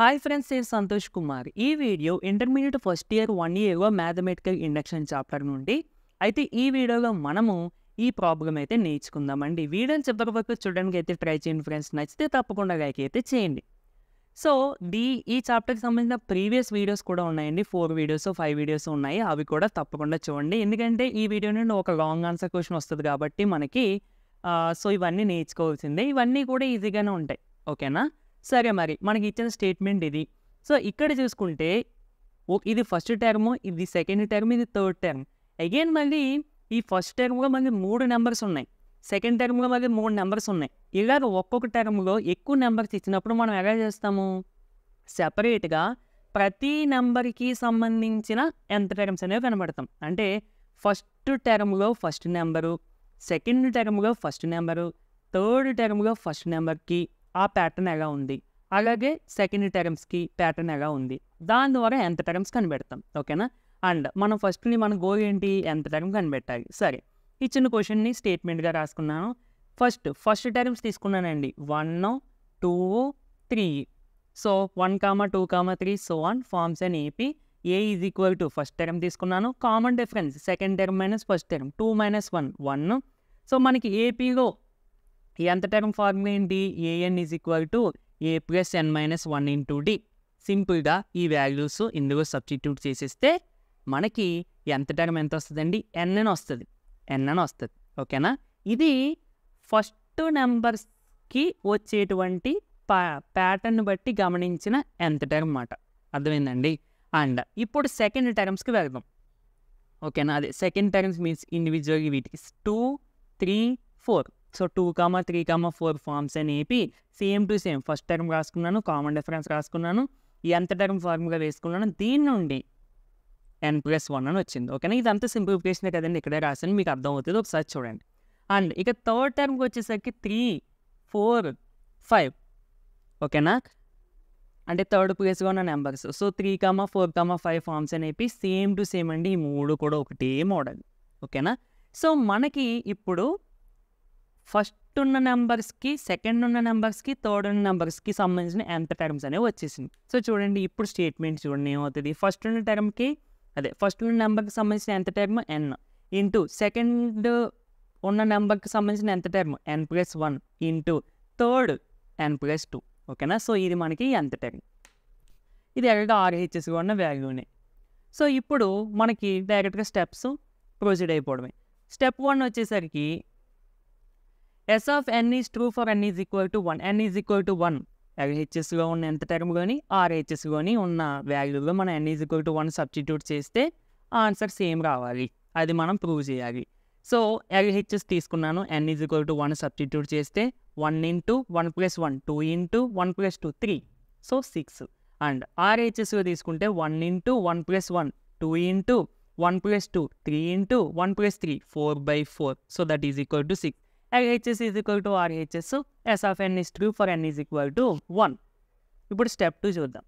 hi friends నేను సంతోష్ కుమార్ ఈ video intermediate first year one ఇయర్గా మ్యాథమెటికల్ ఇండక్షన్ చాప్టర్ నుండి అయితే ఈ వీడియోలో మనము ఈ ప్రాబ్లం అయితే నేర్చుకుందామండి వీడియోని చివరి వరకు చూడడానికి అయితే ట్రై చేయండి ఫ్రెండ్స్ నచ్చితే తప్పకుండా లైక్ అయితే చేయండి సో దీ ఈ చాప్టర్కి సంబంధించిన ప్రీవియస్ వీడియోస్ కూడా ఉన్నాయండి ఫోర్ వీడియోస్ ఫైవ్ వీడియోస్ ఉన్నాయి అవి కూడా తప్పకుండా చూడండి ఎందుకంటే ఈ వీడియో నుండి ఒక లాంగ్ ఆన్సర్ క్వశ్చన్ వస్తుంది కాబట్టి మనకి సో ఇవన్నీ నేర్చుకోవాల్సిందే ఇవన్నీ కూడా ఈజీగానే ఉంటాయి ఓకేనా సరే మరి మనకి ఇచ్చిన స్టేట్మెంట్ ఇది సో ఇక్కడ చూసుకుంటే ఇది ఫస్ట్ టర్మ్ ఇది సెకండ్ టర్మ్ ఇది థర్డ్ టర్మ్ అగైన్ మళ్ళీ ఈ ఫస్ట్ టర్మ్లో మళ్ళీ మూడు నెంబర్స్ ఉన్నాయి సెకండ్ టర్మ్లో మళ్ళీ మూడు నెంబర్స్ ఉన్నాయి ఇలాగ ఒక్కొక్క టర్మ్లో ఎక్కువ నెంబర్స్ ఇచ్చినప్పుడు మనం ఎలా చేస్తాము సెపరేట్గా ప్రతి నెంబర్కి సంబంధించిన ఎంత టర్మ్స్ అనేవి కనబడతాం అంటే ఫస్ట్ టర్మ్లో ఫస్ట్ నెంబరు సెకండ్ టర్మ్లో ఫస్ట్ నెంబరు థర్డ్ టర్మ్లో ఫస్ట్ నెంబర్కి ఆ ప్యాటర్న్ ఎలా ఉంది అలాగే సెకండ్ టెరమ్స్కి ప్యాటర్న్ ఎలా ఉంది దాని ద్వారా ఎంత టెరమ్స్ కనిపెడతాం ఓకేనా అండ్ మనం ఫస్ట్ని మన గోల్ ఏంటి ఎంత టెరమ్ కనిపెట్టాలి సరే ఇచ్చిన క్వశ్చన్ని స్టేట్మెంట్గా రాసుకున్నాను ఫస్ట్ ఫస్ట్ టెరమ్స్ తీసుకున్నానండి one two three so one comma two comma three so one forms అని AP a is equal to first term తీసుకున్నాను common difference second term minus first term two minus one one so మనకి ఏపీలో ఈ nth term formula ఏంటి A N is equal to a plus n minus one into d సింపుల్గా ఈ values ఇందులో substitute చేసేస్తే మనకి ఎంత టర్మ్ ఎంత వస్తుందండి అని వస్తుంది అని వస్తుంది ఓకేనా ఇది ఫస్ట్ నెంబర్స్కి వచ్చేటువంటి పా ప్యాటర్న్ బట్టి గమనించిన ఎంత టర్మ్ అన్నమాట అర్థమైందండి అండ్ ఇప్పుడు సెకండ్ టర్మ్స్కి వెళ్దాం ఓకేనా అదే సెకండ్ టర్మ్స్ మీన్స్ ఇండివిజువల్ వీటికి two three four so two comma three comma four forms అని AP same to same first term రాసుకున్నాను కామన్ డిఫరెన్స్ రాసుకున్నాను ఎంత టర్మ్ ఫార్ములా వేసుకున్నాను దీని నుండి ఎన్ ప్లస్ వన్ అని వచ్చింది ఓకేనా ఇది అంత సింప్లిఫికేషనే కదండి ఇక్కడే రాసాను మీకు అర్థం అవుతుంది ఒకసారి చూడండి అండ్ ఇక థర్డ్ టర్మ్కి వచ్చేసరికి త్రీ ఫోర్ ఫైవ్ ఓకేనా అంటే థర్డ్ ప్లేస్గా ఉన్న numbers so three comma four comma five forms అనేవి సేమ్ టు సేమ్ అండి ఈ మూడు కూడా ఒకటే మోడల్ ఓకేనా సో మనకి ఇప్పుడు ఫస్ట్ ఉన్న నెంబర్స్కి సెకండ్ ఉన్న నెంబర్స్కి థర్డ్ ఉన్న నెంబర్స్కి సంబంధించిన ఎంత టర్మ్స్ అనేవి వచ్చేసింది సో చూడండి ఇప్పుడు స్టేట్మెంట్ చూడండి ఏమవుతుంది ఫస్ట్ ఉన్న టర్మ్కి అదే ఫస్ట్ ఉన్న నెంబర్కి సంబంధించిన nth term n into second ఉన్న నెంబర్కి సంబంధించిన nth term n plus one into third n plus two ఓకేనా సో ఇది మనకి ఎంత టర్మ్ ఇది ఎక్కడ ఆర్హెచ్ఎస్ ఉన్న వాల్యూనే సో ఇప్పుడు మనకి డైరెక్ట్గా స్టెప్స్ ప్రొసీడ్ అయిపోవడమే స్టెప్ వన్ వచ్చేసరికి S of n is true for n is equal to one n is equal to one ఎల్హెచ్ఎస్లో ఉన్న ఎంత ఆర్హెచ్ఎస్ కానీ ఉన్న వాల్యూలో మనం n is equal to one substitute చేస్తే ఆన్సర్ సేమ్ రావాలి అది మనం ప్రూవ్ చేయాలి సో ఎల్హెచ్ఎస్ తీసుకున్నాను n is equal to one substitute చేస్తే one into one plus one two into one plus two three so six and ఆర్హెచ్ఎస్లో తీసుకుంటే one into one plus one two into one plus two three into one plus three four by four so that is equal to six LHS is equal to RHS S of n is true for n is equal to one ఇప్పుడు step two చూద్దాం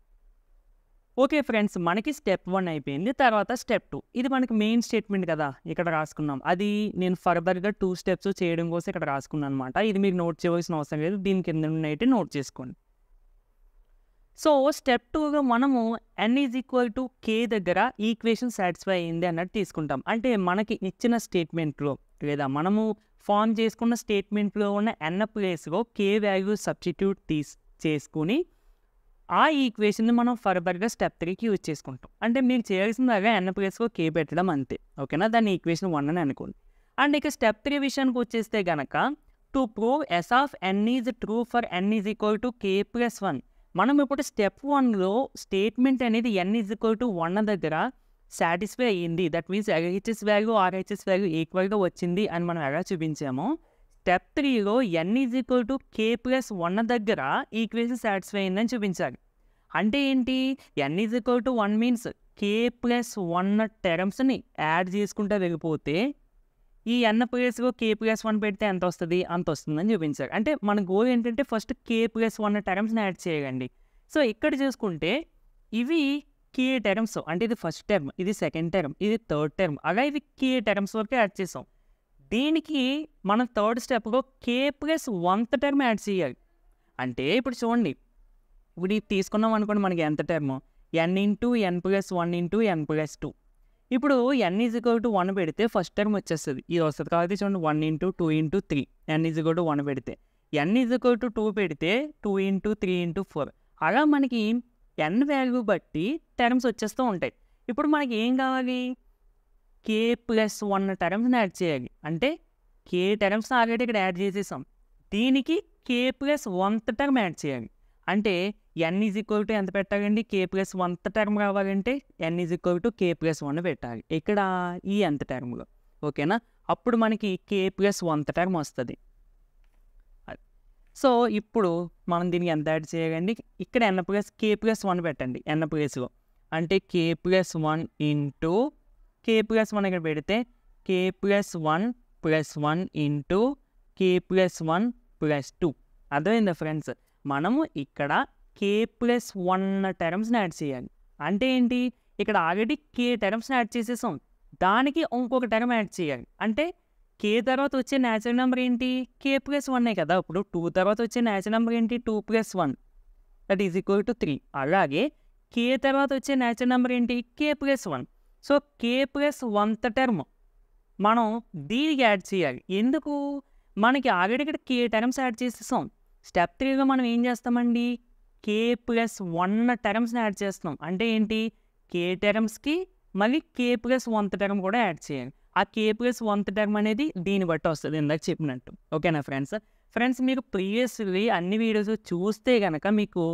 okay friends మనకి step one అయిపోయింది తర్వాత step two ఇది మనకి main statement కదా ఇక్కడ రాసుకున్నాం అది నేను ఫర్దర్గా టూ స్టెప్స్ చేయడం కోసం ఇక్కడ రాసుకున్నాను అనమాట ఇది మీరు నోట్ చేయవలసిన అవసరం లేదు దీని కింద అయితే నోట్ చేసుకోండి సో స్టెప్ టూగా మనము n is equal to k దగ్గర ఈక్వేషన్ సాటిస్ఫై అయింది అన్నట్టు తీసుకుంటాం అంటే మనకి ఇచ్చిన స్టేట్మెంట్లో లేదా మనము ఫామ్ చేసుకున్న స్టేట్మెంట్లో ఉన్న ఎన్న ప్లేస్లో కే వాల్యూ సబ్స్టిట్యూట్ తీస్ చేసుకుని ఆ ఈక్వేషన్ని మనం ఫర్దర్గా స్టెప్ త్రీకి యూజ్ చేసుకుంటాం అంటే మీరు చేయాల్సిందాగా ఎన్న ప్లేస్లో కే పెట్టడం అంతే ఓకేనా దాన్ని ఈక్వేషన్ వన్ అని అనుకోండి అండ్ ఇక స్టెప్ త్రీ విషయానికి వచ్చేస్తే కనుక to prove S of n is true for n is equal to k plus one మనం ఇప్పుడు స్టెప్ వన్లో స్టేట్మెంట్ అనేది n is equal to one దగ్గర సాటిస్ఫై అయ్యింది that means LHS value RHS value ఈక్వల్గా వచ్చింది అని మనం ఎలా చూపించామో స్టెప్ త్రీలో n is equal to k plus one దగ్గర ఈక్వేషన్ సాటిస్ఫై అయిందని చూపించాలి అంటే ఏంటి n is equal to one means k plus one టెరమ్స్ని add చేసుకుంటూ వెళ్ళిపోతే ఈ ఎన్ఎఫ్ఎస్కు కేపిఎస్ వన్ పెడితే ఎంత వస్తుంది అంత వస్తుందని చూపించారు అంటే మన గోల్ ఏంటంటే ఫస్ట్ కేపిఎస్ వన్ టర్మ్స్ని యాడ్ చేయగండి సో ఇక్కడ చూసుకుంటే ఇవి కే టర్మ్స్ అంటే ఇది ఫస్ట్ టర్మ్ ఇది సెకండ్ టర్మ్ ఇది థర్డ్ టర్మ్ అలా ఇవి కే టర్మ్స్ వరకు యాడ్ చేసాం దీనికి మనం థర్డ్ స్టెప్లో k plus oneth term add చేయాలి అంటే ఇప్పుడు చూడండి ఇప్పుడు ఇది తీసుకున్నాం అనుకోండి మనకి nth term n into n plus one into n plus two ఇప్పుడు ఎన్ ఈజ్గో టు వన్ పెడితే ఫస్ట్ టర్మ్ వచ్చేస్తుంది ఇది వస్తుంది కాబట్టి చూడండి one into two into three n is equal to one పెడితే ఎన్ ఈజ్గో టు టూ పెడితే two into three into four అలా మనకి ఎన్ వాల్యూ బట్టి టర్మ్స్ వచ్చేస్తూ ఉంటాయి ఇప్పుడు మనకి ఏం కావాలి కే ప్లస్ వన్ టర్మ్స్ని యాడ్ చేయాలి అంటే కే టర్మ్స్ ఆల్రెడీ ఇక్కడ యాడ్ చేసేసాం దీనికి k plus one term add చేయాలి అంటే ఎన్ ఈజ్ ఈక్వల్ టు ఎంత పెట్టాలండి కే ప్లస్ వన్ టర్మ్ రావాలంటే n is equal to k plus one పెట్టాలి ఇక్కడ ఈ ఎంత టర్మ్లో ఓకేనా అప్పుడు మనకి కే ప్లస్ వంత టర్మ్ వస్తుంది సో ఇప్పుడు మనం దీనికి ఎంత యాడ్ చేయాలండి ఇక్కడ n plus k plus one పెట్టండి ఎన్ ప్లస్లో అంటే k plus one into k plus one ఇక్కడ పెడితే k plus one plus one into k plus one plus two అదే ఫ్రెండ్స్ మనము ఇక్కడ కే ప్లస్ వన్ టర్మ్స్ని యాడ్ చేయాలి అంటే ఏంటి ఇక్కడ ఆల్రెడీ కే టర్మ్స్ని యాడ్ చేసేసాం దానికి ఇంకొక టర్మ్ యాడ్ చేయాలి అంటే కే తర్వాత వచ్చే న్యాచురల్ నెంబర్ ఏంటి కే ప్లస్ వన్నే కదా ఇప్పుడు టూ తర్వాత వచ్చే న్యాచురల్ నెంబర్ ఏంటి two plus one that is equal to three అలాగే కే తర్వాత వచ్చే న్యాచురల్ నెంబర్ ఏంటి k plus one so k plus oneth term మనం దీనికి యాడ్ చేయాలి ఎందుకు మనకి ఆల్రెడీ ఇక్కడ కే టర్మ్స్ యాడ్ చేసేసాం స్టెప్ త్రీలో మనం ఏం చేస్తామండి కే ప్లస్ వన్ టర్మ్స్ని యాడ్ చేస్తున్నాం అంటే ఏంటి కే టర్మ్స్కి మళ్ళీ కే ప్లస్ వంత టర్మ్ కూడా యాడ్ చేయండి ఆ కే ప్లస్ వంత టర్మ్ అనేది దీన్ని బట్టి వస్తుంది ఇందాక చెప్పినట్టు ఓకేనా ఫ్రెండ్స్ ఫ్రెండ్స్ మీరు ప్రీవియస్లీ అన్ని వీడియోస్ చూస్తే కనుక మీకు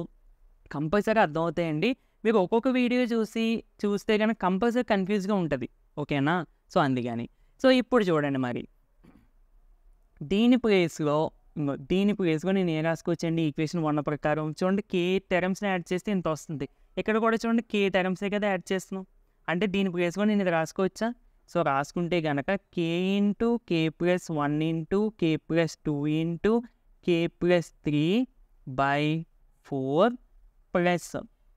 కంపల్సరీ అర్థమవుతాయండి మీరు ఒక్కొక్క వీడియో చూసి చూస్తే కనుక కంపల్సరీ కన్ఫ్యూజ్గా ఉంటుంది ఓకేనా సో అందుకని సో ఇప్పుడు చూడండి మరి దీని ప్లేస్లో దీన్ని వేసుకొని నేను ఏం రాసుకోవచ్చండి ఈక్వేషన్ వన్ ప్రకారం చూడండి కే టెరమ్స్ని యాడ్ చేస్తే ఇంత వస్తుంది ఇక్కడ కూడా చూడండి కే టెరమ్సే కదా యాడ్ చేస్తున్నాం అంటే దీన్ని వేసుకొని నేను ఇది రాసుకోవచ్చా సో రాసుకుంటే కనుక k into k plus one into k plus two into k plus three by four plus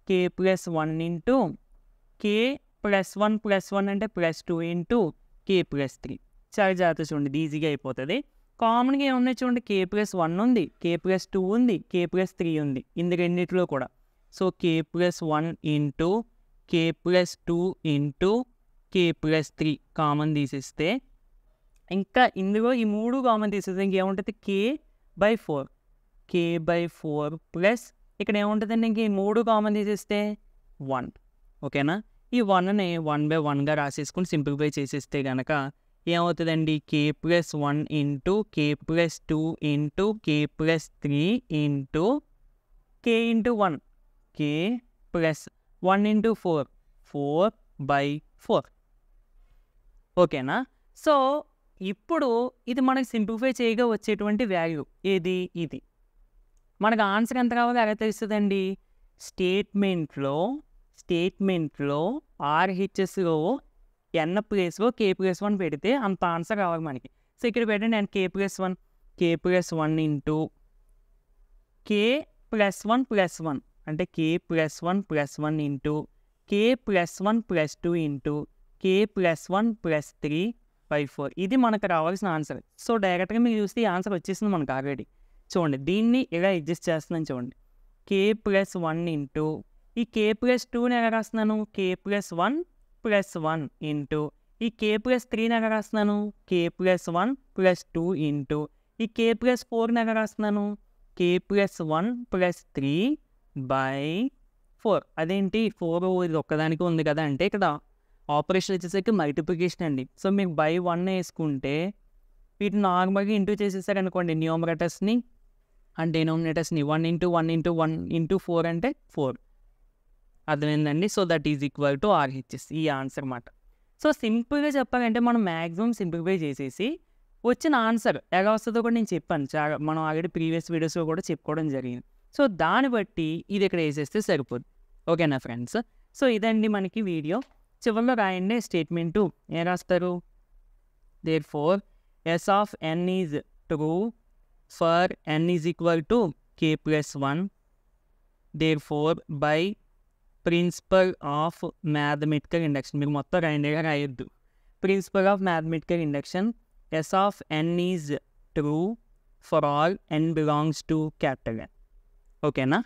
k plus one into k plus one plus one అంటే plus two into k plus three చాలా జాగ్రత్త చూడండి ఈజీగా అయిపోతుంది కామన్గా ఏమున్నాయి చూడండి కే plus one ఉంది కే ప్లస్ టూ ఉంది కే ప్లస్ త్రీ ఉంది ఇందు రెండింటిలో కూడా so k plus one into k plus two into k plus three common తీసిస్తే ఇంకా ఇందులో ఈ మూడు కామన్ తీసేస్తే ఇంకేముంటుంది k by four k by four plus ఇక్కడ ఏముంటుందండి ఇంక ఈ మూడు కామన్ తీసేస్తే వన్ ఓకేనా ఈ వన్ని వన్ బై వన్గా రాసేసుకుని సింప్లిఫై చేసేస్తే కనుక ఏమవుతుందండి k plus one into k plus two into k plus three into k into one k plus one into four four by four ఓకేనా సో ఇప్పుడు ఇది మనకు సింప్లిఫై చేయగా వచ్చేటువంటి వాల్యూ ఏది ఇది మనకు ఆన్సర్ ఎంత కావాలో ఎలా తెలుస్తుందండి స్టేట్మెంట్లో స్టేట్మెంట్లో ఆర్హెచ్ఎస్లో ఎన్న ప్లేస్ కే ప్లస్ వన్ పెడితే అంత ఆన్సర్ కావాలి మనకి సో ఇక్కడ పెట్టండి నేను k plus one k plus one into k plus one plus one అంటే k plus one plus one into k plus one plus two into k plus one plus three by four ఇది మనకు రావాల్సిన answer so డైరెక్ట్గా మీరు చూస్తే ఈ answer వచ్చేసింది మనకు ఆల్రెడీ చూడండి దీన్ని ఇలా అడ్జస్ట్ చేస్తున్నాను చూడండి కే ప్లస్ వన్ ఇంటూ ఈ కే ప్లస్ టూని ఎలా రాస్తున్నాను k plus one plus one into ఈ కే ప్లస్ త్రీని ఎక్కడ రాస్తున్నాను k plus one plus two into ఈ కే ప్లస్ ఫోర్ని ఎక్కడ రాస్తున్నాను k plus one plus three by four అదేంటి ఫోర్ ఇది ఒక్కదానికి ఉంది కదా అంటే ఇక్కడ ఆపరేషన్ వచ్చేసరికి మల్టిప్లికేషన్ అండి సో మీకు బై వన్ వేసుకుంటే వీటిని నార్మల్గా ఇంటూ చేసేసారనుకోండి న్యూమరేటర్స్ని అండ్ డినోమినేటర్స్ని one into one into one into four అంటే ఫోర్ అర్థమైందండి so that is equal to RHS ఈ ఆన్సర్ అన్నమాట సో సింపుల్గా చెప్పాలంటే మనం మ్యాక్సిమం సింప్లిఫై చేసేసి వచ్చిన ఆన్సర్ ఎలా వస్తుందో కూడా నేను చెప్పాను మనం ఆల్రెడీ ప్రీవియస్ వీడియోస్లో కూడా చెప్పుకోవడం జరిగింది సో దాన్ని బట్టి ఇది ఇక్కడ వేసేస్తే సరిపోదు ఓకేనా ఫ్రెండ్స్ సో ఇదండి మనకి వీడియో చివరిలో రాయండి స్టేట్మెంటు ఏం రాస్తారు therefore S of n is true for n is equal to k plus one therefore by principle of mathematical induction మీరు మొత్తం రైండేగా రాయొద్దు principle of mathematical induction S of n is true for all n belongs to capital n ఓకేనా